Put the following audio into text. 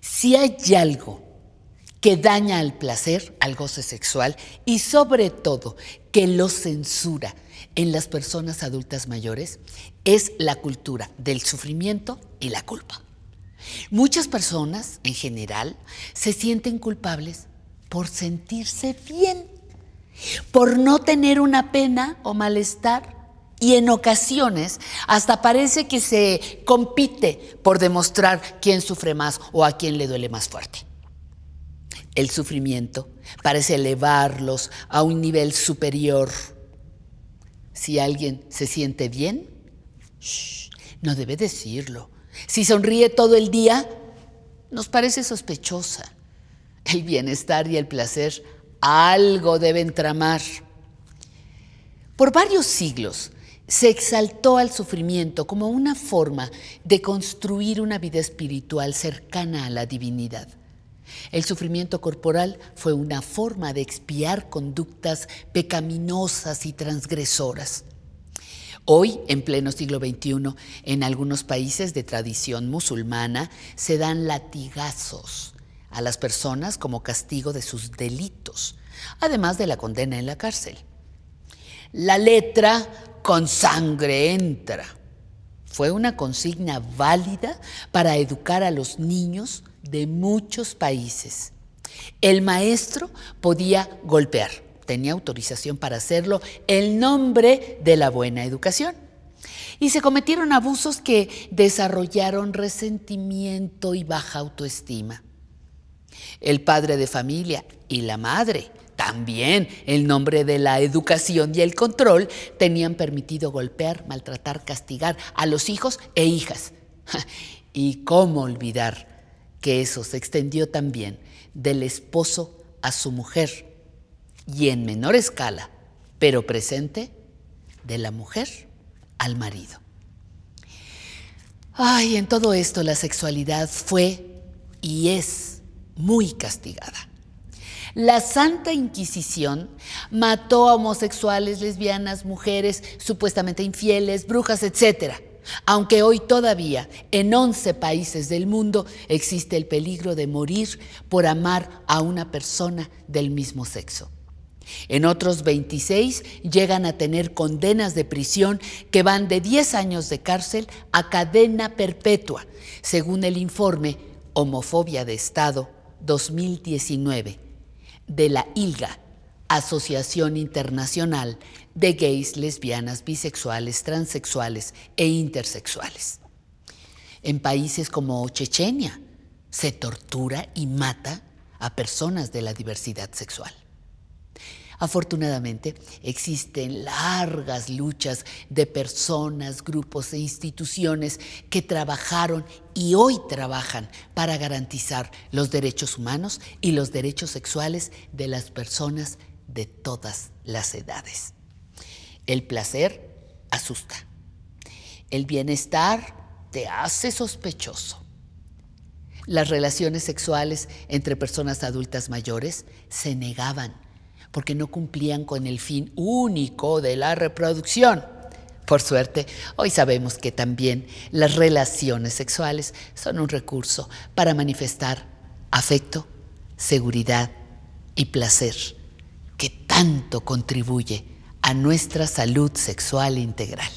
Si hay algo que daña al placer, al goce sexual y sobre todo que lo censura en las personas adultas mayores, es la cultura del sufrimiento y la culpa. Muchas personas, en general, se sienten culpables por sentirse bien, por no tener una pena o malestar y en ocasiones hasta parece que se compite por demostrar quién sufre más o a quién le duele más fuerte. El sufrimiento parece elevarlos a un nivel superior. Si alguien se siente bien, no debe decirlo. Si sonríe todo el día, nos parece sospechosa. El bienestar y el placer algo deben tramar. Por varios siglos, se exaltó al sufrimiento como una forma de construir una vida espiritual cercana a la divinidad. El sufrimiento corporal fue una forma de expiar conductas pecaminosas y transgresoras. Hoy, en pleno siglo XXI, en algunos países de tradición musulmana se dan latigazos a las personas como castigo de sus delitos, además de la condena en la cárcel. La letra con sangre entra. Fue una consigna válida para educar a los niños de muchos países. El maestro podía golpear, tenía autorización para hacerlo, el nombre de la buena educación. Y se cometieron abusos que desarrollaron resentimiento y baja autoestima. El padre de familia y la madre también, el nombre de la educación y el control, tenían permitido golpear, maltratar, castigar a los hijos e hijas. ¿Y cómo olvidar que eso se extendió también del esposo a su mujer y en menor escala, pero presente, de la mujer al marido? Ay, en todo esto la sexualidad fue y es muy castigada. La Santa Inquisición mató a homosexuales, lesbianas, mujeres supuestamente infieles, brujas, etc. Aunque hoy todavía en 11 países del mundo existe el peligro de morir por amar a una persona del mismo sexo. En otros 26 llegan a tener condenas de prisión que van de 10 años de cárcel a cadena perpetua, según el informe Homofobia de Estado 2019 de la ILGA, Asociación Internacional de Gays, Lesbianas, Bisexuales, Transexuales e Intersexuales. En países como Chechenia se tortura y mata a personas de la diversidad sexual. Afortunadamente, existen largas luchas de personas, grupos e instituciones que trabajaron y hoy trabajan para garantizar los derechos humanos y los derechos sexuales de las personas de todas las edades. El placer asusta. El bienestar te hace sospechoso. Las relaciones sexuales entre personas adultas mayores se negaban porque no cumplían con el fin único de la reproducción. Por suerte, hoy sabemos que también las relaciones sexuales son un recurso para manifestar afecto, seguridad y placer, que tanto contribuye a nuestra salud sexual integral.